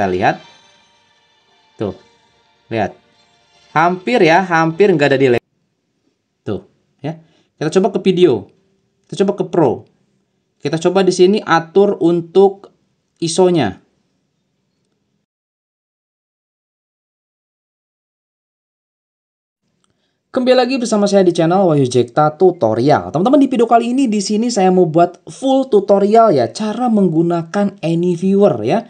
kita lihat. Tuh, lihat. Hampir ya, hampir nggak ada delay. Tuh, ya. Kita coba ke video. Kita coba ke Pro. Kita coba di sini atur untuk ISO-nya. Kembali lagi bersama saya di channel Wahyu Jekta Tutorial. Teman-teman di video kali ini di sini saya mau buat full tutorial ya cara menggunakan AnyViewer ya.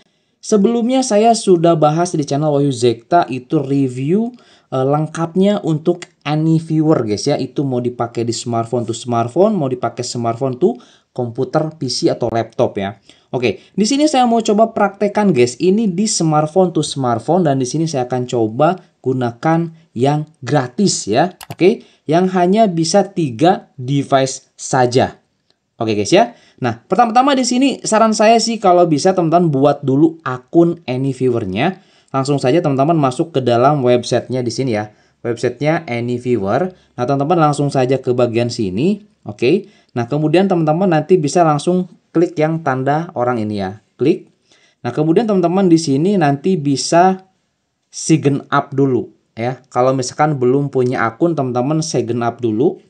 Sebelumnya saya sudah bahas di channel Wahyu Zekta itu review uh, lengkapnya untuk any viewer guys ya. Itu mau dipakai di smartphone to smartphone, mau dipakai smartphone to komputer, PC atau laptop ya. Oke, di sini saya mau coba praktekan guys. Ini di smartphone to smartphone dan di sini saya akan coba gunakan yang gratis ya. Oke, yang hanya bisa tiga device saja. Oke guys ya. Nah, pertama-tama di sini saran saya sih kalau bisa teman-teman buat dulu akun AnyViewer-nya. Langsung saja teman-teman masuk ke dalam websitenya di sini ya. Websitenya AnyViewer. Nah, teman-teman langsung saja ke bagian sini. Oke. Nah, kemudian teman-teman nanti bisa langsung klik yang tanda orang ini ya. Klik. Nah, kemudian teman-teman di sini nanti bisa sign up dulu ya. Kalau misalkan belum punya akun, teman-teman sign up dulu.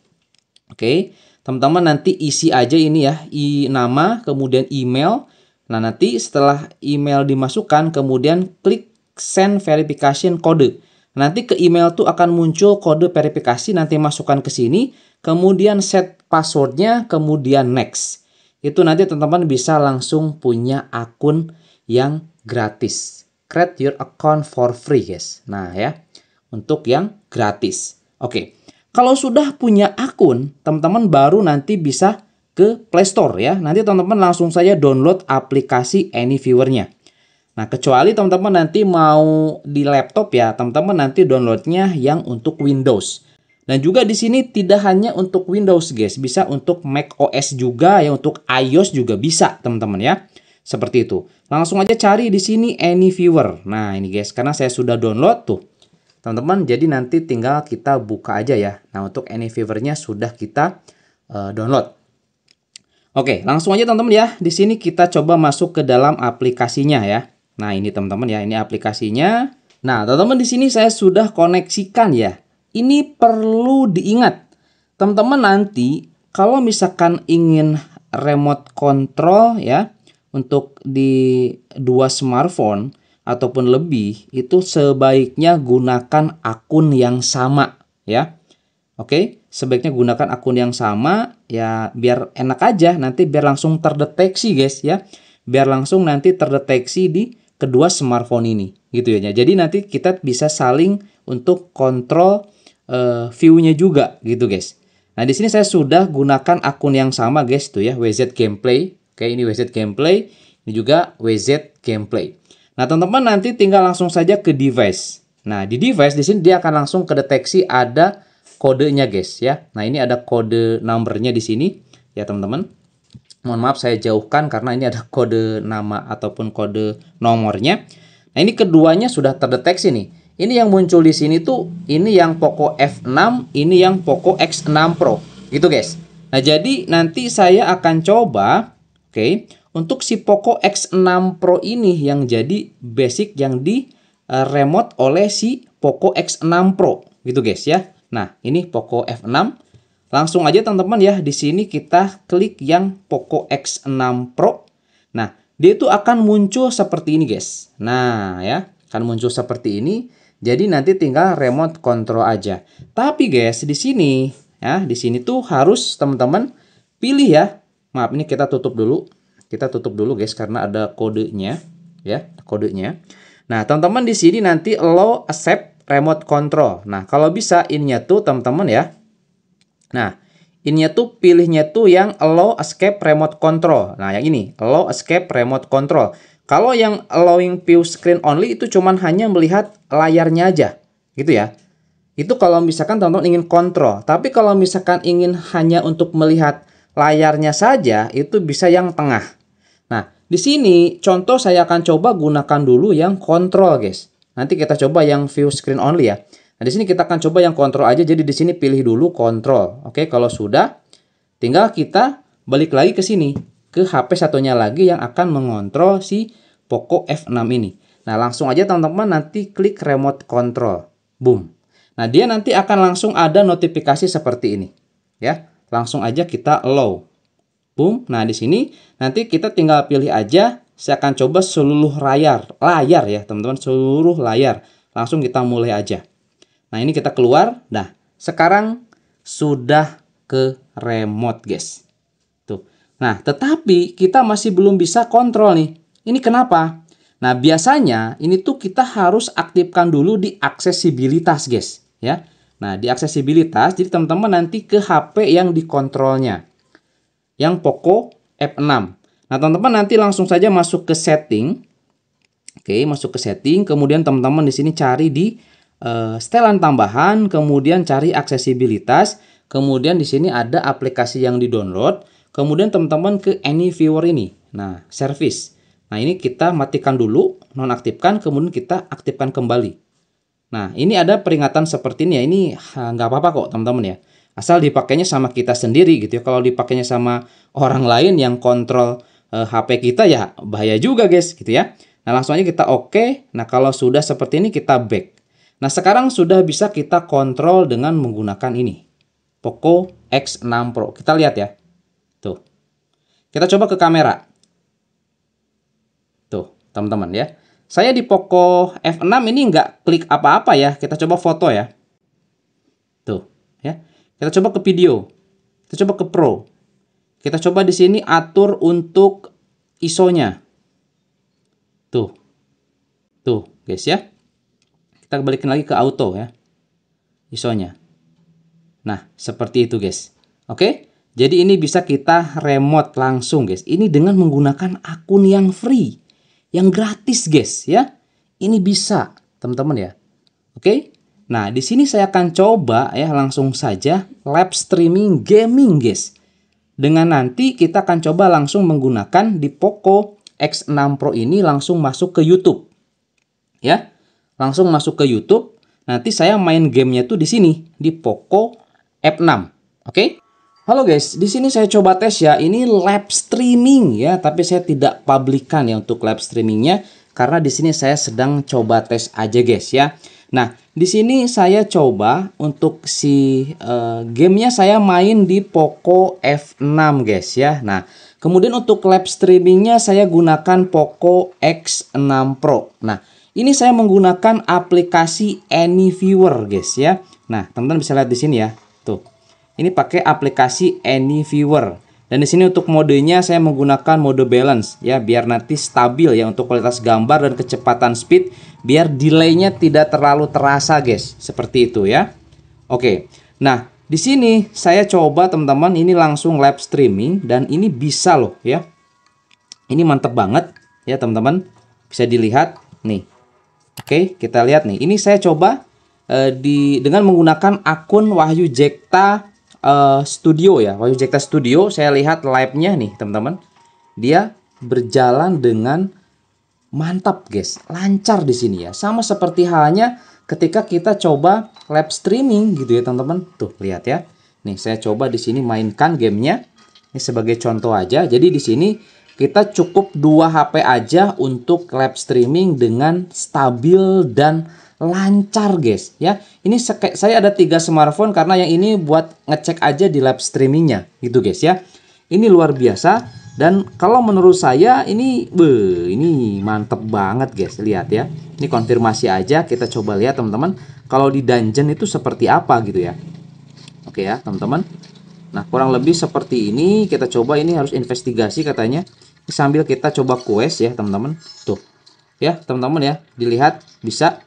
Oke teman-teman nanti isi aja ini ya, i nama, kemudian email. Nah, nanti setelah email dimasukkan, kemudian klik send verification kode. Nanti ke email tuh akan muncul kode verifikasi, nanti masukkan ke sini, kemudian set passwordnya, kemudian next. Itu nanti teman-teman bisa langsung punya akun yang gratis. Create your account for free, guys. Nah, ya. Untuk yang gratis. Oke. Okay. Kalau sudah punya akun, teman-teman baru nanti bisa ke Play Store ya. Nanti teman-teman langsung saja download aplikasi AnyViewer-nya. Nah, kecuali teman-teman nanti mau di laptop ya, teman-teman nanti downloadnya yang untuk Windows. Dan juga di sini tidak hanya untuk Windows guys, bisa untuk Mac OS juga ya, untuk iOS juga bisa teman-teman ya. Seperti itu. Langsung aja cari di sini AnyViewer. Nah, ini guys, karena saya sudah download tuh. Teman-teman, jadi nanti tinggal kita buka aja ya. Nah, untuk AnyFever-nya sudah kita uh, download. Oke, langsung aja teman-teman ya. Di sini kita coba masuk ke dalam aplikasinya ya. Nah, ini teman-teman ya, ini aplikasinya. Nah, teman-teman di sini saya sudah koneksikan ya. Ini perlu diingat. Teman-teman nanti kalau misalkan ingin remote control ya untuk di dua smartphone, ataupun lebih itu sebaiknya gunakan akun yang sama ya. Oke, sebaiknya gunakan akun yang sama ya biar enak aja nanti biar langsung terdeteksi guys ya. Biar langsung nanti terdeteksi di kedua smartphone ini gitu ya. Jadi nanti kita bisa saling untuk kontrol uh, view-nya juga gitu guys. Nah, di sini saya sudah gunakan akun yang sama guys tuh ya, WZ Gameplay. Oke, ini WZ Gameplay, ini juga WZ Gameplay. Nah, teman-teman nanti tinggal langsung saja ke device. Nah, di device di sini dia akan langsung kedeteksi ada kodenya, guys, ya. Nah, ini ada kode numbernya di sini, ya, teman-teman. Mohon maaf saya jauhkan karena ini ada kode nama ataupun kode nomornya. Nah, ini keduanya sudah terdeteksi nih. Ini yang muncul di sini tuh ini yang Poco F6, ini yang Poco X6 Pro. Gitu, guys. Nah, jadi nanti saya akan coba, oke. Okay, untuk si Poco X6 Pro ini yang jadi basic yang di eh, remote oleh si Poco X6 Pro gitu guys ya. Nah, ini Poco F6. Langsung aja teman-teman ya, di sini kita klik yang Poco X6 Pro. Nah, dia itu akan muncul seperti ini guys. Nah, ya, akan muncul seperti ini. Jadi nanti tinggal remote control aja. Tapi guys, di sini ya, di sini tuh harus teman-teman pilih ya. Maaf, ini kita tutup dulu. Kita tutup dulu guys karena ada kodenya ya, kodenya. Nah, teman-teman di sini nanti lo accept remote control. Nah, kalau bisa innya tuh teman-teman ya. Nah, innya tuh pilihnya tuh yang lo escape remote control. Nah, yang ini lo escape remote control. Kalau yang allowing view screen only itu cuman hanya melihat layarnya aja, gitu ya. Itu kalau misalkan teman-teman ingin kontrol. Tapi kalau misalkan ingin hanya untuk melihat layarnya saja, itu bisa yang tengah. Di sini contoh saya akan coba gunakan dulu yang kontrol guys. Nanti kita coba yang view screen only ya. Nah, di sini kita akan coba yang kontrol aja. Jadi di sini pilih dulu kontrol. Oke, kalau sudah tinggal kita balik lagi ke sini ke HP satunya lagi yang akan mengontrol si Poco F6 ini. Nah, langsung aja teman-teman nanti klik remote control. Boom. Nah, dia nanti akan langsung ada notifikasi seperti ini. Ya, langsung aja kita allow boom. Nah, di sini nanti kita tinggal pilih aja. Saya akan coba seluruh layar, layar ya, teman-teman, seluruh layar. Langsung kita mulai aja. Nah, ini kita keluar. Nah, sekarang sudah ke remote, guys. Tuh. Nah, tetapi kita masih belum bisa kontrol nih. Ini kenapa? Nah, biasanya ini tuh kita harus aktifkan dulu di aksesibilitas, guys, ya. Nah, di aksesibilitas, jadi teman-teman nanti ke HP yang dikontrolnya yang Poco F6. Nah, teman-teman nanti langsung saja masuk ke setting. Oke, masuk ke setting, kemudian teman-teman di sini cari di uh, setelan tambahan, kemudian cari aksesibilitas, kemudian di sini ada aplikasi yang di-download, kemudian teman-teman ke any viewer ini. Nah, service. Nah, ini kita matikan dulu, nonaktifkan, kemudian kita aktifkan kembali. Nah, ini ada peringatan seperti ini ya. Ini nggak apa-apa kok, teman-teman ya asal dipakainya sama kita sendiri gitu ya kalau dipakainya sama orang lain yang kontrol e, eh, HP kita ya bahaya juga guys gitu ya nah langsung aja kita oke okay. nah kalau sudah seperti ini kita back nah sekarang sudah bisa kita kontrol dengan menggunakan ini Poco X6 Pro kita lihat ya tuh kita coba ke kamera tuh teman-teman ya saya di Poco F6 ini nggak klik apa-apa ya kita coba foto ya tuh ya kita coba ke video. Kita coba ke pro. Kita coba di sini atur untuk ISO-nya. Tuh. Tuh, guys ya. Kita balikin lagi ke auto ya. ISO-nya. Nah, seperti itu guys. Oke? Jadi ini bisa kita remote langsung guys. Ini dengan menggunakan akun yang free. Yang gratis guys ya. Ini bisa teman-teman ya. Oke? Nah, di sini saya akan coba ya langsung saja live streaming gaming, guys. Dengan nanti kita akan coba langsung menggunakan di Poco X6 Pro ini langsung masuk ke YouTube. Ya. Langsung masuk ke YouTube. Nanti saya main gamenya tuh di sini di Poco F6. Oke? Okay? Halo guys, di sini saya coba tes ya. Ini live streaming ya, tapi saya tidak publikan ya untuk live streamingnya karena di sini saya sedang coba tes aja guys ya. Nah, di sini saya coba untuk si uh, gamenya saya main di Poco F6 guys ya. Nah, kemudian untuk live streamingnya saya gunakan Poco X6 Pro. Nah, ini saya menggunakan aplikasi AnyViewer guys ya. Nah, teman-teman bisa lihat di sini ya. Tuh. Ini pakai aplikasi AnyViewer. Dan di sini untuk modenya saya menggunakan mode balance ya biar nanti stabil ya untuk kualitas gambar dan kecepatan speed biar delaynya tidak terlalu terasa guys seperti itu ya. Oke. Nah, di sini saya coba teman-teman ini langsung live streaming dan ini bisa loh ya. Ini mantep banget ya teman-teman. Bisa dilihat nih. Oke kita lihat nih. Ini saya coba eh, di dengan menggunakan akun Wahyu Jekta uh, Studio ya, Projecta Studio, saya lihat live-nya nih teman-teman. Dia berjalan dengan mantap guys, lancar di sini ya. Sama seperti halnya ketika kita coba live streaming gitu ya teman-teman. Tuh, lihat ya. Nih, saya coba di sini mainkan gamenya. Ini sebagai contoh aja. Jadi di sini kita cukup dua HP aja untuk live streaming dengan stabil dan lancar guys ya ini saya ada tiga smartphone karena yang ini buat ngecek aja di live streamingnya gitu guys ya ini luar biasa dan kalau menurut saya ini be ini mantep banget guys lihat ya ini konfirmasi aja kita coba lihat teman-teman kalau di dungeon itu seperti apa gitu ya oke ya teman-teman nah kurang lebih seperti ini kita coba ini harus investigasi katanya sambil kita coba quest ya teman-teman tuh ya teman-teman ya dilihat bisa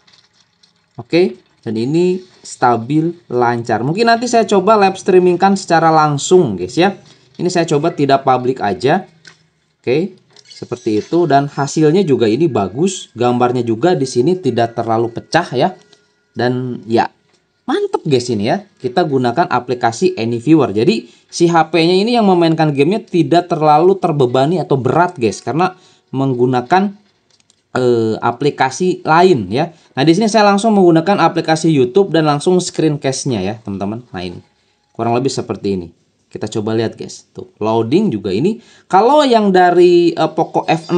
Oke, dan ini stabil lancar. Mungkin nanti saya coba live streamingkan secara langsung, guys ya. Ini saya coba tidak publik aja. Oke, seperti itu dan hasilnya juga ini bagus. Gambarnya juga di sini tidak terlalu pecah ya. Dan ya, mantep guys ini ya. Kita gunakan aplikasi AnyViewer. Jadi si HP-nya ini yang memainkan gamenya tidak terlalu terbebani atau berat guys karena menggunakan Eh, aplikasi lain ya. Nah, di sini saya langsung menggunakan aplikasi YouTube dan langsung screencast-nya ya, teman-teman. Nah, ini. Kurang lebih seperti ini. Kita coba lihat, guys. Tuh, loading juga ini. Kalau yang dari eh, Poco F6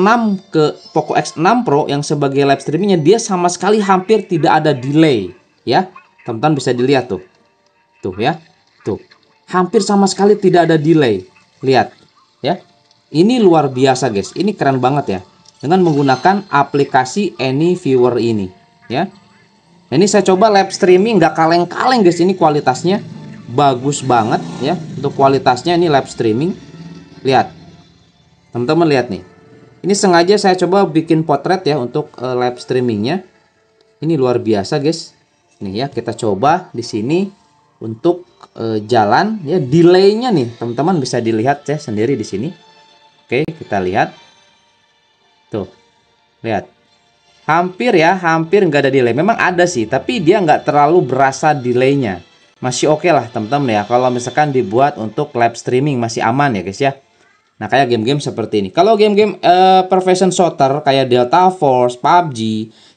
ke Poco X6 Pro yang sebagai live streamingnya dia sama sekali hampir tidak ada delay, ya. Teman-teman bisa dilihat tuh. Tuh ya. Tuh. Hampir sama sekali tidak ada delay. Lihat, ya. Ini luar biasa, guys. Ini keren banget ya dengan menggunakan aplikasi Any Viewer ini ya. Ini saya coba live streaming nggak kaleng-kaleng guys ini kualitasnya bagus banget ya. Untuk kualitasnya ini live streaming. Lihat. Teman-teman lihat nih. Ini sengaja saya coba bikin potret ya untuk eh, live streamingnya. Ini luar biasa guys. Nih ya kita coba di sini untuk uh, jalan ya delaynya nih teman-teman bisa dilihat ya sendiri di sini. Oke kita lihat Tuh, lihat. Hampir ya, hampir nggak ada delay. Memang ada sih, tapi dia nggak terlalu berasa delaynya. Masih oke okay lah teman-teman ya. Kalau misalkan dibuat untuk live streaming masih aman ya guys ya. Nah kayak game-game seperti ini. Kalau game-game uh, eh, profession shooter kayak Delta Force, PUBG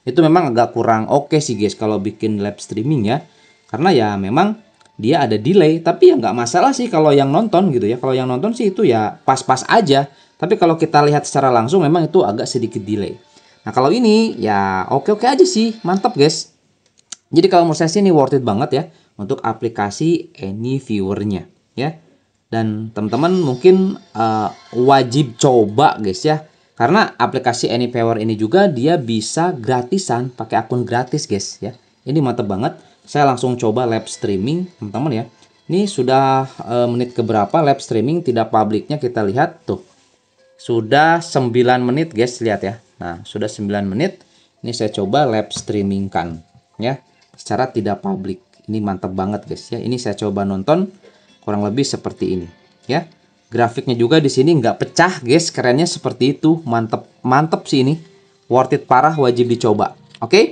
itu memang agak kurang oke okay sih guys kalau bikin live streaming ya. Karena ya memang dia ada delay tapi ya nggak masalah sih kalau yang nonton gitu ya kalau yang nonton sih itu ya pas-pas aja tapi kalau kita lihat secara langsung memang itu agak sedikit delay. Nah kalau ini ya oke-oke aja sih, mantap guys. Jadi kalau menurut saya sih ini worth it banget ya untuk aplikasi Any Viewernya ya. Dan teman-teman mungkin uh, wajib coba guys ya. Karena aplikasi Any Viewer ini juga dia bisa gratisan pakai akun gratis guys ya. Ini mantap banget. Saya langsung coba live streaming teman-teman ya. Ini sudah uh, menit keberapa live streaming tidak publiknya kita lihat tuh sudah 9 menit guys, lihat ya. Nah, sudah 9 menit. Ini saya coba live streaming kan ya secara tidak publik. Ini mantap banget guys ya. Ini saya coba nonton kurang lebih seperti ini ya. Grafiknya juga di sini nggak pecah guys, kerennya seperti itu. Mantep mantep sih ini. Worth it parah wajib dicoba. Oke? Okay?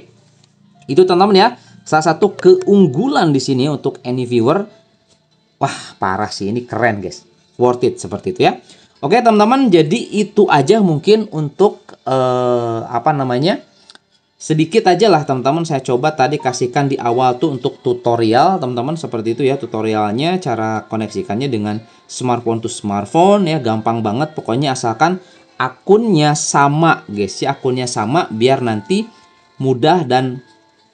Itu teman-teman ya. Salah satu keunggulan di sini untuk any viewer. Wah, parah sih ini keren guys. Worth it seperti itu ya. Oke teman-teman, jadi itu aja mungkin untuk eh, apa namanya sedikit aja lah teman-teman. Saya coba tadi kasihkan di awal tuh untuk tutorial teman-teman seperti itu ya tutorialnya cara koneksikannya dengan smartphone to smartphone ya gampang banget. Pokoknya asalkan akunnya sama guys ya akunnya sama biar nanti mudah dan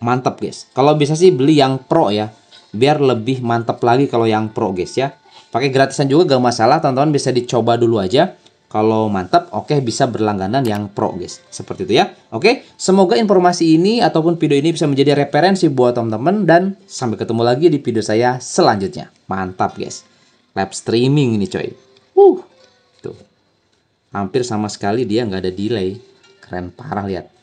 mantap guys. Kalau bisa sih beli yang pro ya biar lebih mantap lagi kalau yang pro guys ya. Pakai gratisan juga gak masalah, teman-teman bisa dicoba dulu aja. Kalau mantap, oke okay, bisa berlangganan yang pro guys. Seperti itu ya. Oke, okay? semoga informasi ini ataupun video ini bisa menjadi referensi buat teman-teman. Dan sampai ketemu lagi di video saya selanjutnya. Mantap guys. Live streaming ini coy. Uh, tuh. Hampir sama sekali dia nggak ada delay. Keren parah lihat.